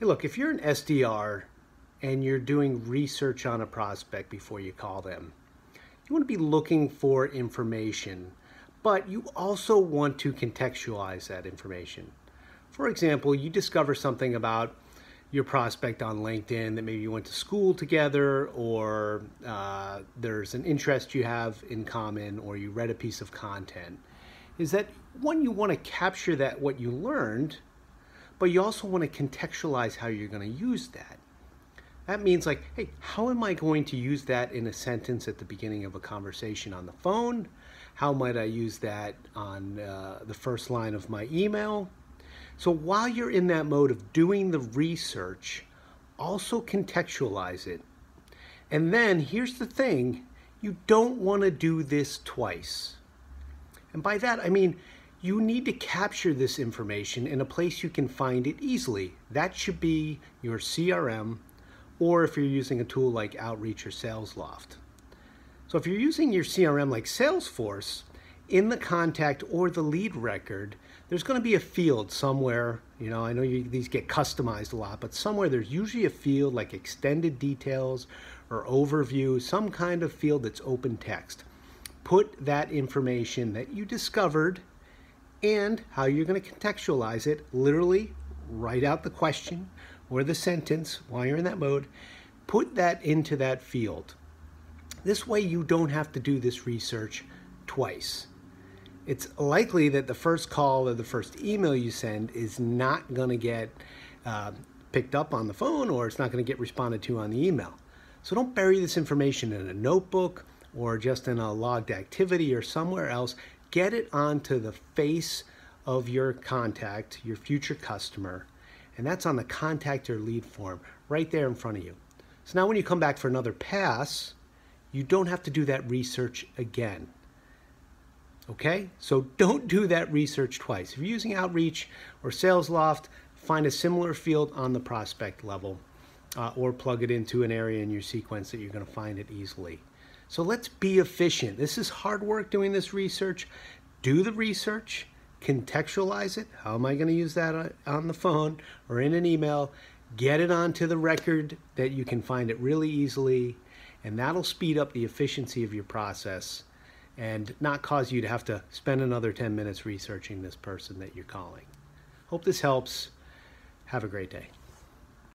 Hey, look, if you're an SDR and you're doing research on a prospect before you call them, you want to be looking for information, but you also want to contextualize that information. For example, you discover something about your prospect on LinkedIn that maybe you went to school together, or uh, there's an interest you have in common, or you read a piece of content. Is that one, you want to capture that what you learned but you also want to contextualize how you're going to use that. That means like, hey, how am I going to use that in a sentence at the beginning of a conversation on the phone? How might I use that on uh, the first line of my email? So while you're in that mode of doing the research, also contextualize it. And then here's the thing, you don't want to do this twice. And by that, I mean, you need to capture this information in a place you can find it easily. That should be your CRM or if you're using a tool like Outreach or SalesLoft. So if you're using your CRM like Salesforce, in the contact or the lead record, there's gonna be a field somewhere, you know, I know you, these get customized a lot, but somewhere there's usually a field like extended details or overview, some kind of field that's open text. Put that information that you discovered and how you're going to contextualize it. Literally, write out the question or the sentence while you're in that mode. Put that into that field. This way, you don't have to do this research twice. It's likely that the first call or the first email you send is not going to get uh, picked up on the phone or it's not going to get responded to on the email. So don't bury this information in a notebook or just in a logged activity or somewhere else get it onto the face of your contact, your future customer, and that's on the contact or lead form right there in front of you. So now when you come back for another pass, you don't have to do that research again. Okay, so don't do that research twice. If you're using Outreach or SalesLoft, find a similar field on the prospect level uh, or plug it into an area in your sequence that you're going to find it easily. So let's be efficient. This is hard work doing this research. Do the research, contextualize it. How am I going to use that uh, on the phone or in an email? Get it onto the record that you can find it really easily, and that'll speed up the efficiency of your process and not cause you to have to spend another 10 minutes researching this person that you're calling. Hope this helps. Have a great day.